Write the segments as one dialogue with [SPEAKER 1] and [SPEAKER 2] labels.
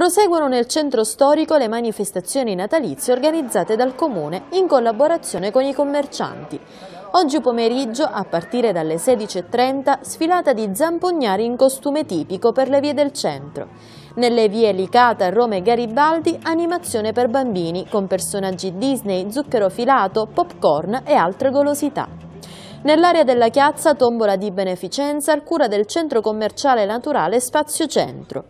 [SPEAKER 1] proseguono nel centro storico le manifestazioni natalizie organizzate dal Comune in collaborazione con i commercianti. Oggi pomeriggio, a partire dalle 16.30, sfilata di zampognari in costume tipico per le vie del centro. Nelle vie Licata, Roma e Garibaldi, animazione per bambini con personaggi Disney, zucchero filato, popcorn e altre golosità. Nell'area della Chiazza, tombola di beneficenza al cura del centro commerciale naturale Spazio Centro.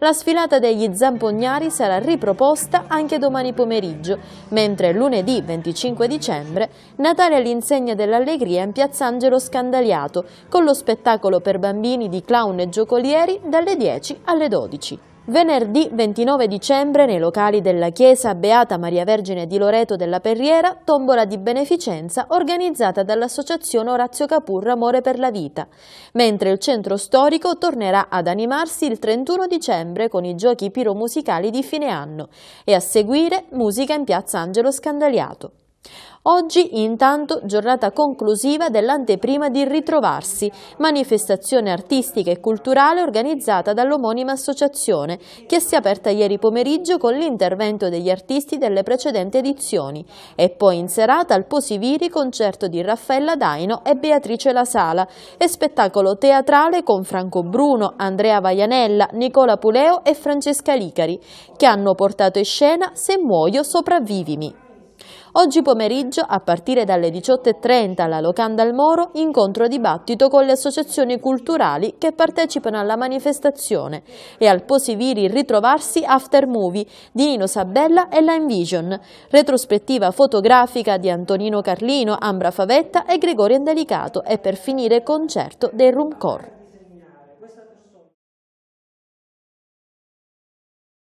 [SPEAKER 1] La sfilata degli zampognari sarà riproposta anche domani pomeriggio, mentre lunedì 25 dicembre Natale all'insegna dell'allegria in piazza Angelo Scandaliato con lo spettacolo per bambini di clown e giocolieri dalle 10 alle 12. Venerdì 29 dicembre nei locali della Chiesa Beata Maria Vergine di Loreto della Perriera, tombola di beneficenza organizzata dall'associazione Orazio Capurra Amore per la Vita, mentre il centro storico tornerà ad animarsi il 31 dicembre con i giochi piromusicali di fine anno e a seguire musica in piazza Angelo Scandaliato. Oggi intanto giornata conclusiva dell'anteprima di Ritrovarsi, manifestazione artistica e culturale organizzata dall'omonima associazione che si è aperta ieri pomeriggio con l'intervento degli artisti delle precedenti edizioni e poi in serata al Posiviri concerto di Raffaella Daino e Beatrice La Sala e spettacolo teatrale con Franco Bruno, Andrea Vaianella, Nicola Puleo e Francesca Licari che hanno portato in scena Se muoio sopravvivimi. Oggi pomeriggio, a partire dalle 18.30 alla Locanda al Moro, incontro dibattito con le associazioni culturali che partecipano alla manifestazione e al Posiviri Ritrovarsi After Movie di Nino Sabella e Line Vision, retrospettiva fotografica di Antonino Carlino, Ambra Favetta e Gregorio Indelicato e per finire concerto dei Roomcore.